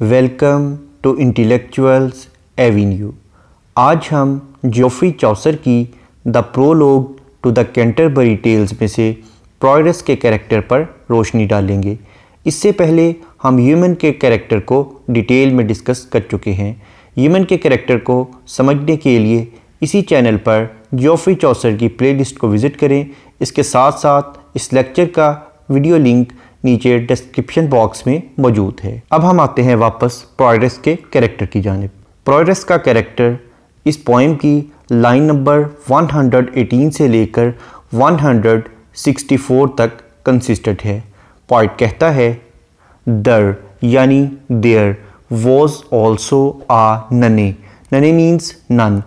welcome to intellectuals Avenue आज हम Geoffrey Chaucer की the prologue to the Canterbury Tales में से प्रोयरस के कैरेक्टर पर रोशनी डालेंगे इससे पहले हम ह्यूमन के कैरेक्टर को डिटेल में डिस्कस कर चुके हैं ह्यूमन के कैरेक्टर को समझने के लिए इसी चैनल पर जोफ्री चौसर की प्लेलिस्ट को विज़िट करें इसके साथ साथ इस लेक्चर का वीडियो लिंक नीचे डिस्क्रिप्शन बॉक्स में मौजूद है अब हम आते हैं वापस प्रोग्रेस के कैरेक्टर की जानब प्रोग्रेस का कैरेक्टर इस पोइम की लाइन नंबर 118 से लेकर 164 तक कंसिस्टेंट है पॉइंट कहता है दर यानी देयर वॉज ऑल्सो आ नने नने मीन्स नन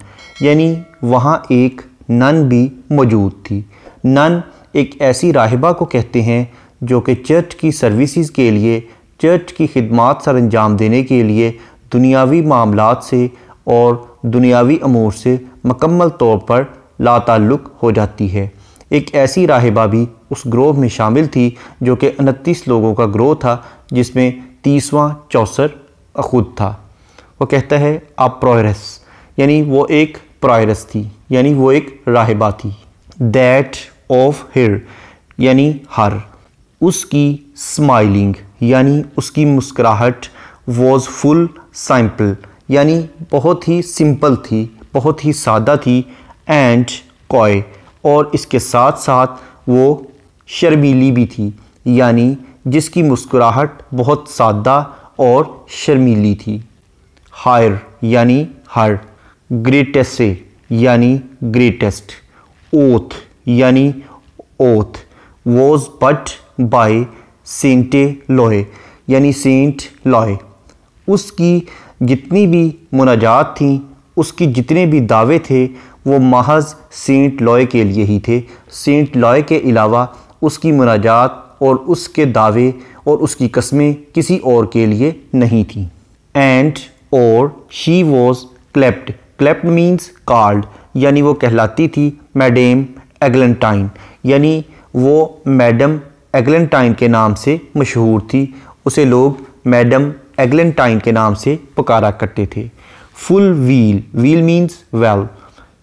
यानी वहाँ एक नन भी मौजूद थी नन एक ऐसी राहिबा को कहते हैं जो कि चर्च की सर्विसेज के लिए चर्च की खिदमत सर अंजाम देने के लिए दुनियावी मामला से और दुनियावी अमूर से मकम्मल तौर पर लातल्लुक हो जाती है एक ऐसी राहबा भी उस ग्रोह में शामिल थी जो कि उनतीस लोगों का ग्रोह था जिसमें तीसवा चौसर अखुद था वो कहता है आप प्रोयरस यानी वो एक प्रोयरस थी यानी वो एक राहबा थी दैट ऑफ हिर यानी हर उसकी स्माइलिंग यानी उसकी मुस्कुराहट वॉज फुल सैम्पल यानी बहुत ही सिंपल थी बहुत ही सादा थी एंड कॉय और इसके साथ साथ वो शर्मीली भी थी यानी जिसकी मुस्कुराहट बहुत सादा और शर्मीली थी हायर यानी हर ग्रेटेसे यानी ग्रेटेस्ट ओथ यानी oath was but by saint Loy यानी सेंट लोहे उसकी जितनी भी मुनाजात थी उसकी जितने भी दावे थे वो महज सेंट लॉय के लिए ही थे सेंट लॉय के अलावा उसकी मुनाजात और उसके दावे और उसकी कस्में किसी और के लिए नहीं थीं एंड और she was cleped cleped means called यानी वो कहलाती थी मैडम एगलेंटाइन यानी वो मैडम एगलेंटाइन के नाम से मशहूर थी उसे लोग मैडम एगलेंटाइन के नाम से पुकारा करते थे full wheel wheel means well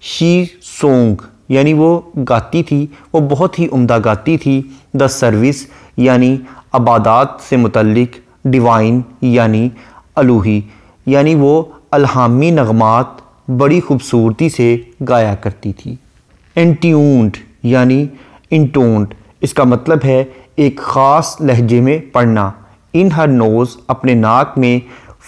she song यानी वो गाती थी वो बहुत ही उम्दा गाती थी द सर्विस यानी आबादात से मुतलक डिवाइन यानी अलूही यानी वो अलहामी नगमात बड़ी खूबसूरती से गाया करती थी एंट्यून्ड यानी इंटोंड इसका मतलब है एक ख़ास लहजे में पढ़ना इन हर नोज़ अपने नाक में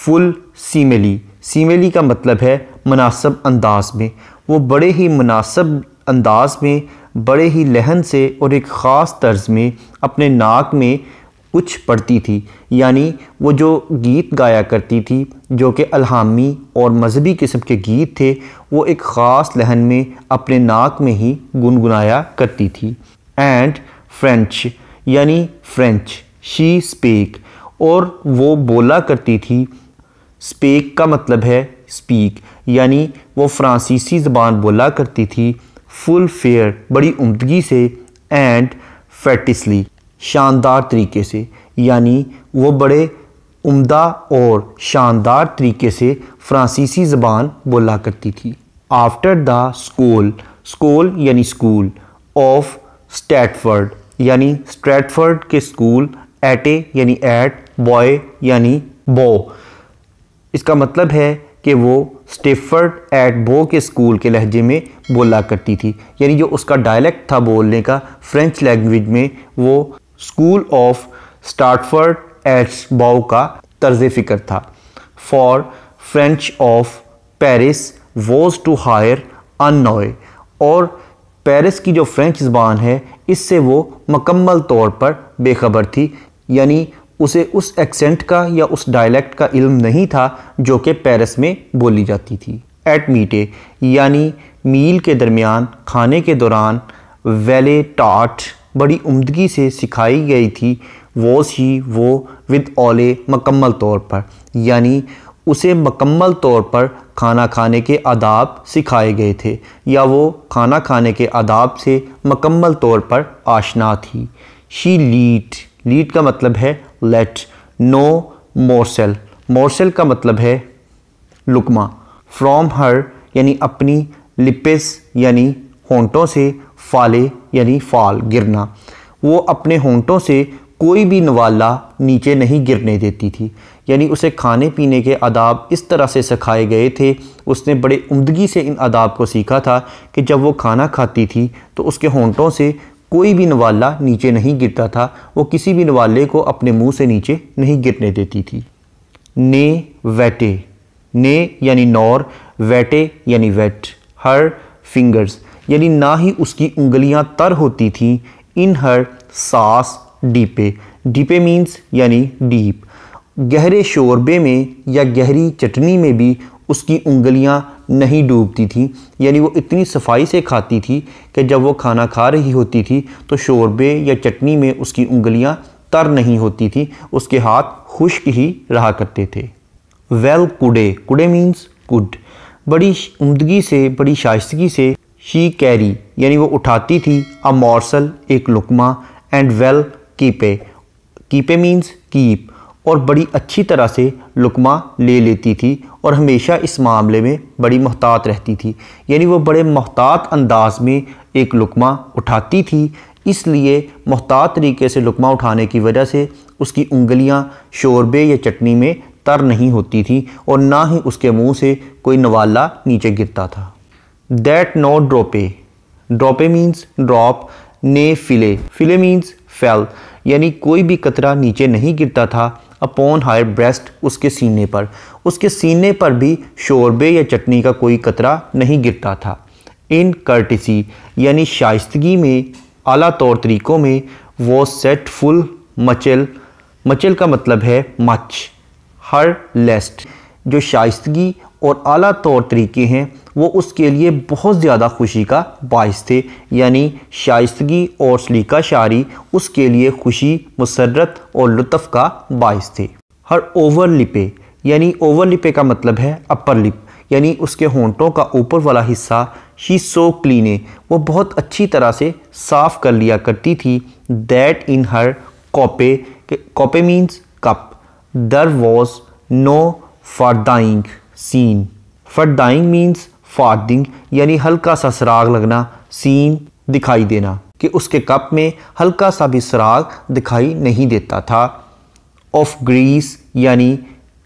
फुल सीमेली सीमेली का मतलब है मुनासब अंदाज में वो बड़े ही मुनासब अंदाज में बड़े ही लहन से और एक ख़ास तर्ज में अपने नाक में कुछ पढ़ती थी यानी वो जो गीत गाया करती थी जो कि अलहामी और मजहबी किस्म के गीत थे वो एक ख़ास लहन में अपने नाक में ही गुनगुनाया करती थी एंड फ्रेंच यानी फ्रेंच शी स्पेक और वो बोला करती थी स्पेक का मतलब है स्पीक यानी वो फ्रांसीसी ज़बान बोला करती थी फुल फेयर बड़ी उमदगी से एंड फैटिसली शानदार तरीके से यानी वो बड़े उम्दा और शानदार तरीके से फ्रांसीसी ज़बान बोला करती थी आफ्टर द स्कूल स्कूल यानी स्कूल ऑफ स्टैटफर्ड यानी स्ट्रेटफर्ड के स्कूल एटे यानी एट बॉय यानी बो इसका मतलब है कि वो स्टेफर्ड एट बो के स्कूल के लहजे में बोला करती थी यानी जो उसका डायलेक्ट था बोलने का फ्रेंच लैंग्वेज में वो स्कूल ऑफ स्टार्टफर्ड एट्स बाओ का तर्ज फ़िक्र था for French of Paris was to hire unknown और पेरिस की जो फ्रेंच ज़बान है इससे वो मकम्मल तौर पर बेखबर थी यानी उसे उस एक्सेंट का या उस डायलैक्ट का इल्म नहीं था जो कि पेरिस में बोली जाती थी एट मीटे यानी मील के दरमियान खाने के दौरान वेले टाट बड़ी उमदगी से सिखाई गई थी वो सी वो विद ओले मकम्मल तौर पर यानी उसे मकम्मल तौर पर खाना खाने के आदाब सिखाए गए थे या वो खाना खाने के आदाब से मकम्मल तौर पर आशना थी शी लीट लीट का मतलब है लेट नो मोरसेल मोरसेल का मतलब है लुकमा फ्रॉम हर यानी अपनी लिपिस यानी होंटों से फाले यानी फाल गिरना वो अपने होंटों से कोई भी नवाला नीचे नहीं गिरने देती थी यानी उसे खाने पीने के आदाब इस तरह से सिखाए गए थे उसने बड़े उमदगी से इन आदाब को सीखा था कि जब वो खाना खाती थी तो उसके होंटों से कोई भी नवाला नीचे नहीं गिरता था वो किसी भी नवाले को अपने मुंह से नीचे नहीं गिरने देती थी ने वैटे ने यानी नौर वैटे यानी वेट हर फिंगर्स यानी ना ही उसकी उंगलियां तर होती थी इन हर सास डीपे डीपे मीन्स यानी डीप गहरे शोरबे में या गहरी चटनी में भी उसकी उंगलियां नहीं डूबती थी यानी वो इतनी सफाई से खाती थी कि जब वो खाना खा रही होती थी तो शोरबे या चटनी में उसकी उंगलियां तर नहीं होती थी उसके हाथ खुश्क ही रहा करते थे well could could means could बड़ी उमदगी से बड़ी शाइगी से शी कैरी यानी वो उठाती थी अ मॉर्सल एक लुकमा and well keep keep means keep और बड़ी अच्छी तरह से लुकमा ले लेती थी और हमेशा इस मामले में बड़ी महतात रहती थी यानी वो बड़े महतात अंदाज में एक लुकमा उठाती थी इसलिए महतात तरीके से लुकमा उठाने की वजह से उसकी उंगलियां शोरबे या चटनी में तर नहीं होती थी और ना ही उसके मुंह से कोई नवाला नीचे गिरता था that no drop drop means drop ने फिले फिले मीन्स फैल यानी कोई भी कतरा नीचे नहीं गिरता था अपॉन हायर ब्रेस्ट उसके सीने पर उसके सीने पर भी शोरबे या चटनी का कोई कतरा नहीं गिरता था इन करटिसी यानी शाइस्तगी में अला तौर तरीक़ों में वो सेट फुल मचल मचल का मतलब है मच हर लेस्ट जो शाइस्तगी और आला तौर तरीके हैं वो उसके लिए बहुत ज़्यादा खुशी का बायस थे यानी शाइगी और सलीका शारी उसके लिए खुशी मसरत और लुत्फ़ का बायस थे हर ओवर लिपे यानी ओवर लिपे का मतलब है अपर लिप यानी उसके होंटों का ऊपर वाला हिस्सा शी सो क्लीने वो बहुत अच्छी तरह से साफ़ कर लिया करती थी that in her cup cup means cup there was no farthing seen dying means fading यानी हल्का सा सराग लगना सीन दिखाई देना कि उसके कप में हल्का सा भी सराग दिखाई नहीं देता था ऑफ ग्रीस यानी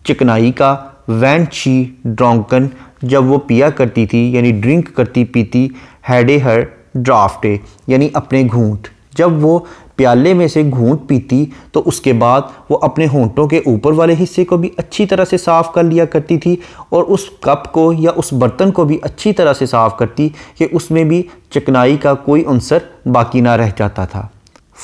चिकनाई का वैन शी ड्रॉन्कन जब वो पिया करती थी यानी ड्रिंक करती पीती हैडे हर ड्राफ्टे यानी अपने घूंट जब वो प्याले में से घूंट पीती तो उसके बाद वो अपने होंठों के ऊपर वाले हिस्से को भी अच्छी तरह से साफ़ कर लिया करती थी और उस कप को या उस बर्तन को भी अच्छी तरह से साफ़ करती कि उसमें भी चिकनाई का कोई अनसर बाकी ना रह जाता था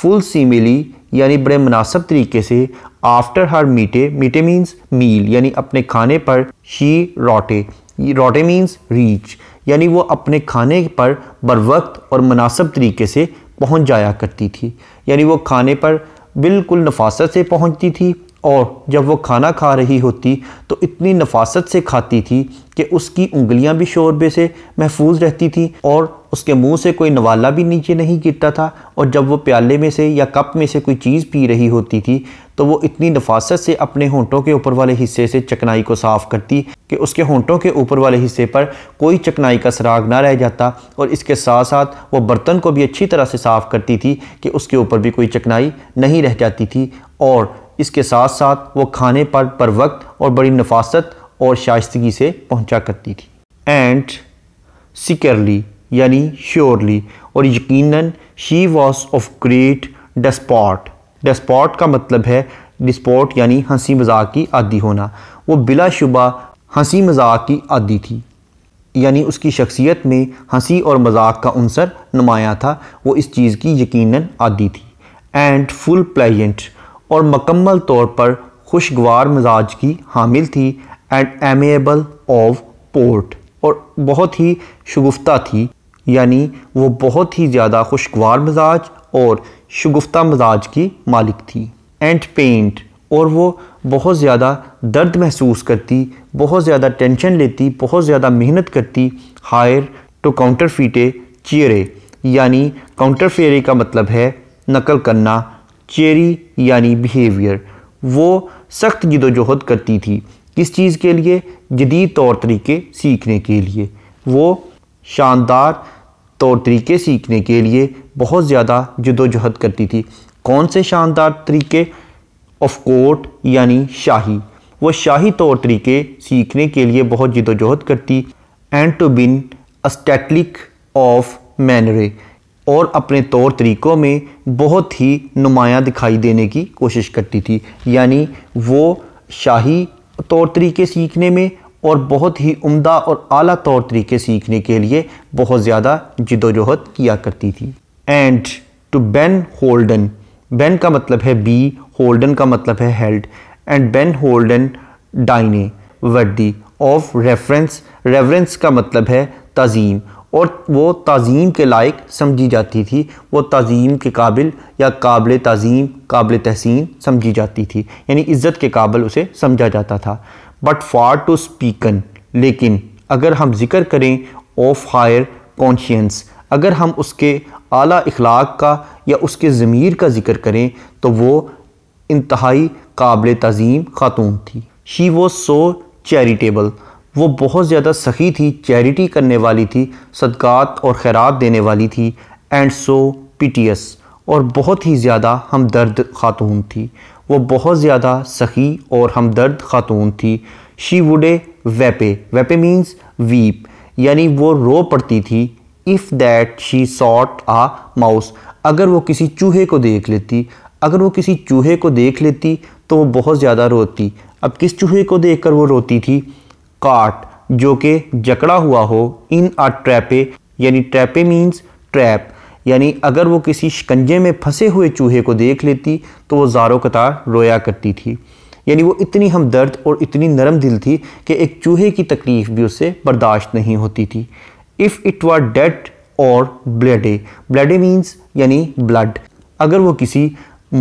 फुल सीमिली यानी बड़े मुनासब तरीके से आफ्टर हर मीटे मीटे मीन्स मील यानी अपने खाने पर she raught raught means reach यानी वो अपने खाने पर बर वक्त और मुनासब तरीके से पहुंच जाया करती थी यानी वो खाने पर बिल्कुल नफासत से पहुंचती थी और जब वो खाना खा रही होती तो इतनी नफासत से खाती थी कि उसकी उंगलियां भी शोरबे से महफूज रहती थी और उसके मुंह से कोई नवाला भी नीचे नहीं गिरता था और जब वो प्याले में से या कप में से कोई चीज़ पी रही होती थी तो वो इतनी नफासत से अपने होंठों के ऊपर वाले हिस्से से चकनाई को साफ़ करती कि उसके होंठों के ऊपर वाले हिस्से पर कोई चकनाई का सराग ना रह जाता और इसके साथ साथ वो बर्तन को भी अच्छी तरह से साफ़ करती थी कि उसके ऊपर भी कोई चकनाई नहीं रह जाती थी और इसके साथ साथ वो खाने पर पर वक्त और बड़ी नफासत और शाइतगी से पहुंचा करती थी एंड सिकरली यानी श्योरली और यकीनन she was of great disport disport का मतलब है डिस्पॉट यानी हंसी मजाक की आदि होना वो बिलाशुबा हंसी मजाक की आदि थी यानी उसकी शख्सियत में हंसी और मजाक का अनसर नुमाया था वो इस चीज़ की यकीनन आदि थी एंड फुल प्लेजेंट और मकम्मल तौर पर खुशगवार मिजाज की हामिल थी एंड एमेबल ऑफ पोर्ट और बहुत ही शगुफ्ता थी यानी वो बहुत ही ज़्यादा खुशगवार मिजाज और शगुफ्ता मिजाज की मालिक थी एंड पेंट और वो बहुत ज़्यादा दर्द महसूस करती बहुत ज़्यादा टेंशन लेती बहुत ज़्यादा मेहनत करती her to counterfeit cheer यानी काउंटर फेरे का मतलब है नकल करना चेरी यानी बिहेवियर वो सख्त जदोजहद करती थी किस चीज़ के लिए जदीद तौर तरीके सीखने के लिए वो शानदार तौर तरीके सीखने के लिए बहुत ज़्यादा जदोजहद करती थी कौन से शानदार तरीके ऑफ कोर्ट यानी शाही वो शाही तौर तरीके सीखने के लिए बहुत जदोजहद करती and to been stately of manner और अपने तौर तरीक़ों में बहुत ही नुमायाँ दिखाई देने की कोशिश करती थी यानी वो शाही तौर तरीके सीखने में और बहुत ही उम्दा और आला तौर तरीके सीखने के लिए बहुत ज़्यादा जदोजहद किया करती थी and to been holden been का मतलब है बी होल्डन का मतलब है held and been holden dine worthy of reference reference का मतलब है तज़ीम और वो तज़ीम के लायक समझी जाती थी वो तज़ीम के काबिल या काबिल तज़ीम काबिल तहसीन समझी जाती थी यानी इज़्ज़त के काबिल उसे समझा जाता था बट फार टू स्पीकन लेकिन अगर हम जिक्र करें ऑफ हायर कॉन्शियंस अगर हम उसके आला अखलाक का या उसके ज़मीर का जिक्र करें तो वो इंतहाई काबिल तज़ीम ख़ातून थी शी वो सो चैरिटेबल वो बहुत ज़्यादा सखी थी चैरिटी करने वाली थी सदक़ात और खैरात देने वाली थी एंड सो पीटीएस और बहुत ही ज़्यादा हमदर्द खातून थी वो बहुत ज़्यादा सखी और हमदर्द खातून थी she would weep weep means weep यानी वो रो पड़ती थी if that she sought a mouse अगर वो किसी चूहे को देख लेती अगर वो किसी चूहे को देख लेती तो वो बहुत ज़्यादा रोती अब किस चूहे को देख कर वो रोती थी काट जो कि जकड़ा हुआ हो इन आ ट्रैपे यानी ट्रैपे मीन्स ट्रैप यानी अगर वो किसी शिकंजे में फंसे हुए चूहे को देख लेती तो वो जारो कतार रोया करती थी यानी वो इतनी हमदर्द और इतनी नरम दिल थी कि एक चूहे की तकलीफ़ भी उससे बर्दाश्त नहीं होती थी इफ़ इट वर डेड और ब्लडे ब्लडे मीन्स यानी ब्लड अगर वो किसी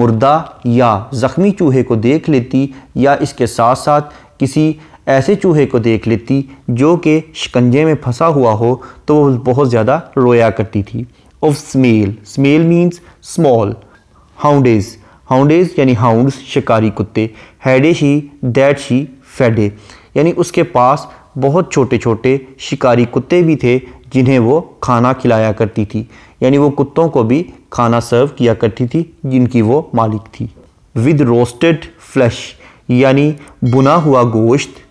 मुर्दा या ज़ख्मी चूहे को देख लेती या इसके साथ साथ किसी ऐसे चूहे को देख लेती जो कि शिकंजे में फंसा हुआ हो तो वह बहुत ज़्यादा रोया करती थी of smell smell means small hounds hounds यानी हाउंड्स शिकारी कुत्ते had she that she fed यानी उसके पास बहुत छोटे छोटे शिकारी कुत्ते भी थे जिन्हें वो खाना खिलाया करती थी यानी वो कुत्तों को भी खाना सर्व किया करती थी जिनकी वो मालिक थी विद रोस्टेड फ्लैश यानी बुना हुआ गोश्त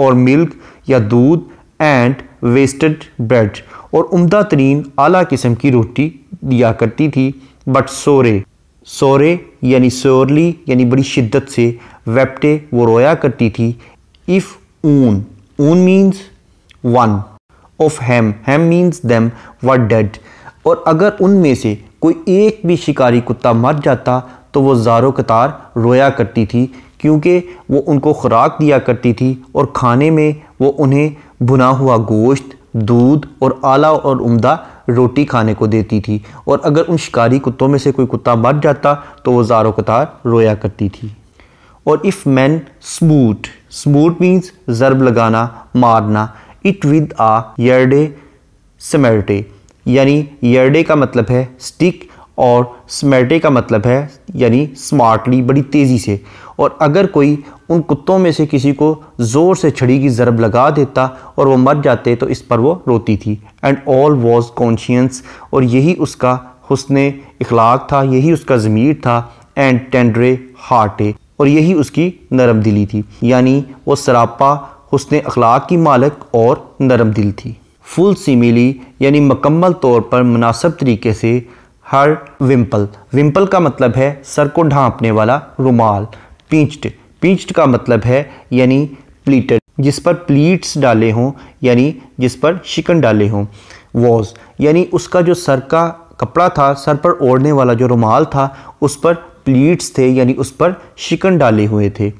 और मिल्क या दूध एंड वेस्टेड ब्रेड और उम्दा तरीन आला किस्म की रोटी दिया करती थी बट सोरे सोरे यानी सोरली यानी बड़ी शिद्दत से वेपटे वो रोया करती थी if one one means one of hem hem means them what dead और अगर उनमें से कोई एक भी शिकारी कुत्ता मर जाता तो वो ज़ारो कतार रोया करती थी क्योंकि वो उनको खुराक दिया करती थी और खाने में वो उन्हें भुना हुआ गोश्त दूध और आला और उम्दा रोटी खाने को देती थी और अगर उन शिकारी कुत्तों में से कोई कुत्ता मर जाता तो वो ज़ारो कतार रोया करती थी और if man smote smote means ज़रब लगाना मारना इट विद आ यर्डे समर्टे यानी यर्डे का मतलब है स्टिक और स्मर्टे का मतलब है यानी स्मार्टली बड़ी तेज़ी से और अगर कोई उन कुत्तों में से किसी को ज़ोर से छड़ी की ज़रब लगा देता और वो मर जाते तो इस पर वो रोती थी एंड ऑल वॉज कॉन्शियंस और यही उसका हसन इखलाक था यही उसका ज़मीर था एंड टेंडरे हार्टे और यही उसकी नरम दिली थी यानी वो सरापा हसन अखलाक की मालक और नरम दिल थी फुल सीमिली यानी मकम्मल तौर पर मुनासब तरीके से हर विम्पल विम्पल का मतलब है सर को ढांपने वाला रुमाल पींच्ड पींच्ड का मतलब है यानी प्लीटेड जिस पर प्लीट्स डाले हों यानी जिस पर शिकन डाले हों वॉज यानी उसका जो सर का कपड़ा था सर पर ओढ़ने वाला जो रुमाल था उस पर प्लीट्स थे यानी उस पर शिकन डाले हुए थे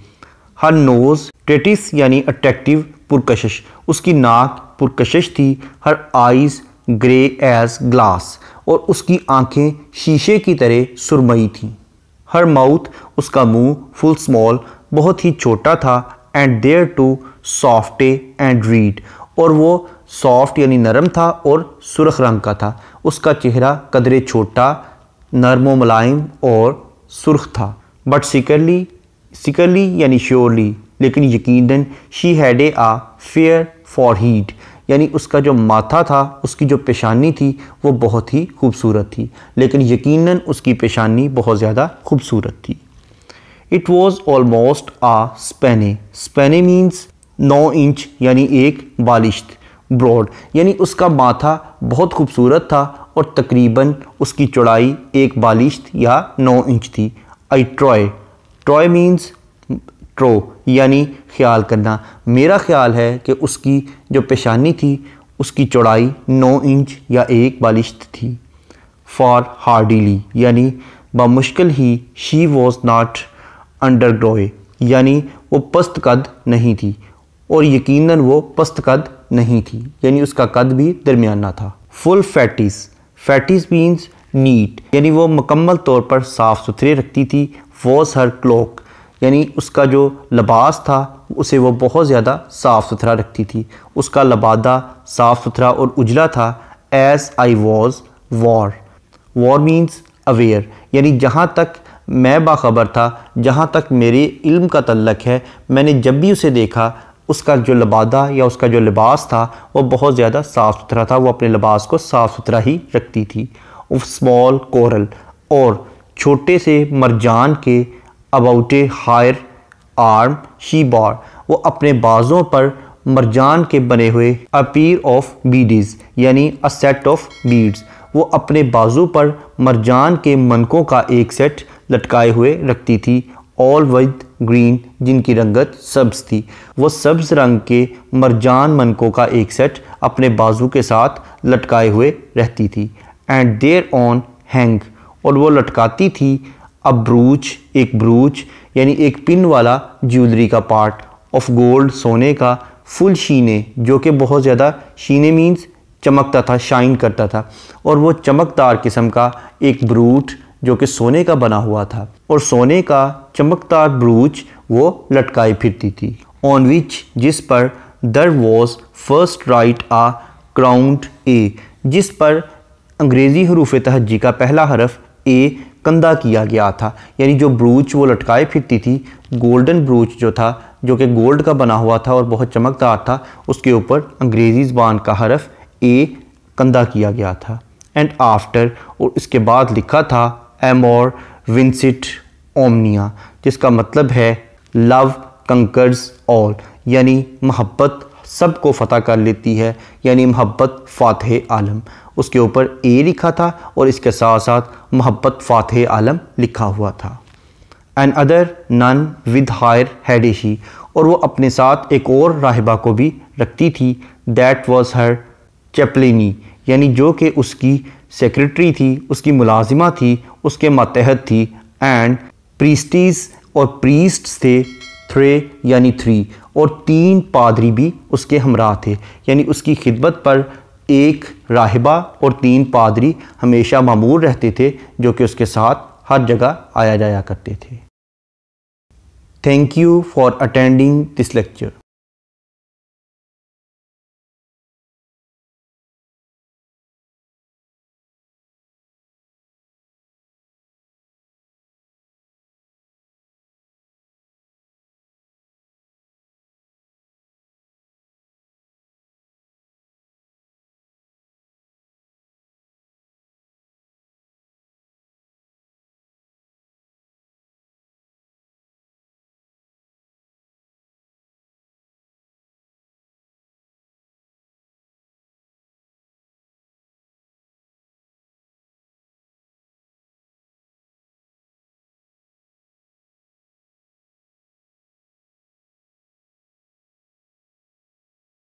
हर नोज़ टेटिस यानी अट्रैक्टिव पुरकशिश उसकी नाक पुरकशिश थी her eyes grey as glass और उसकी आंखें शीशे की तरह सुरमई थीं हर माउथ उसका मुंह फुल स्मॉल बहुत ही छोटा था and thereto soft and red और वो सॉफ्ट यानी नरम था और सुरख रंग का था उसका चेहरा कदरे छोटा नरम मुलायम और सुरख था बट सिकरली सिकरली यानी श्योरली लेकिन यकीनन she had a uh fair forehead यानी उसका जो माथा था उसकी जो पेशानी थी वो बहुत ही खूबसूरत थी लेकिन यकीनन उसकी पेशानी बहुत ज़्यादा खूबसूरत थी it was almost a span span means नौ इंच यानी एक बालिश्त ब्रॉड यानी उसका माथा बहुत खूबसूरत था और तकरीबन उसकी चौड़ाई एक बालिश्त या नौ इंच थी I trow trow means trow यानी ख्याल करना मेरा ख्याल है कि उसकी जो पेशानी थी उसकी चौड़ाई नौ इंच या एक बालिश्त थी फॉर हार्डीली यानी बामुश्किल ही शी वॉज नाट अंडरग्रोए यानी वो पस्त कद नहीं थी और यकीनन वो पस्त कद नहीं थी यानी उसका कद भी दरमियाना था full fetis fetis means neat यानी वो मुकम्मल तौर पर साफ़ सुथरे रखती थी वॉज हर क्लोक यानी उसका जो लबास था उसे वो बहुत ज़्यादा साफ़ सुथरा रखती थी उसका लबादा साफ़ सुथरा और उजला था as I was war war means aware यानी जहाँ तक मैं बाखबर था जहाँ तक मेरे इल्म का तल्लक है मैंने जब भी उसे देखा उसका जो लबादा या उसका जो लिबास था वो बहुत ज़्यादा साफ़ सुथरा था वो अपने लिबास को साफ़ सुथरा ही रखती थी स्मॉल कोरल और छोटे से मरजान के अबाउट ए हायर आर्म ही बार वो अपने बाजों पर मरजान के बने हुए अपीर ऑफ बीडीज यानी अ सेट ऑफ बीड्स वो अपने बाजू पर मरजान के मनकों का एक सेट लटकाए हुए रखती थी ऑल विद ग्रीन जिनकी रंगत सब्ज थी वो सब्ज रंग के मरजान मनकों का एक सेट अपने बाजू के साथ लटकाए हुए रहती थी एंड देयर ऑन हैंग और वो लटकाती थी अब ब्रूच एक ब्रूच यानी एक पिन वाला ज्वेलरी का पार्ट ऑफ गोल्ड सोने का फुल शीने जो कि बहुत ज़्यादा शीने मींस चमकता था शाइन करता था और वो चमकदार किस्म का एक ब्रूट जो कि सोने का बना हुआ था और सोने का चमकदार ब्रूच वो लटकाई फिरती थी ऑन विच जिस पर there was first right a crown a जिस पर अंग्रेज़ी हरूफ तहजी का पहला हरफ ए कंधा किया गया था यानी जो ब्रूच वो लटकाए फिरती थी गोल्डन ब्रूच जो था जो कि गोल्ड का बना हुआ था और बहुत चमकदार था उसके ऊपर अंग्रेज़ी ज़बान का हरफ ए कंधा किया गया था एंड आफ्टर और इसके बाद लिखा था एमोर विंसिट ओमनिया जिसका मतलब है लव कंकर्स ऑल यानी मोहब्बत सबको फ़तह कर लेती है यानी मोहब्बत फ़ातह आलम उसके ऊपर ए लिखा था और इसके साथ साथ मोहब्बत फ़ातह आलम लिखा हुआ था another nun with her हैडेशी और वो अपने साथ एक और राहिबा को भी रखती थी दैट वॉज हर चैपलिनी यानी जो कि उसकी सेक्रेटरी थी उसकी मुलाजिमा थी उसके मातहत थी एंड प्रीस्टीज़ और प्रीस्ट्स थे थ्रे यानी थ्री और तीन पादरी भी उसके हमरा थे यानी उसकी खिदमत पर एक राहिबा और तीन पादरी हमेशा मामूर रहते थे जो कि उसके साथ हर जगह आया जाया करते थे thank you for attending this lecture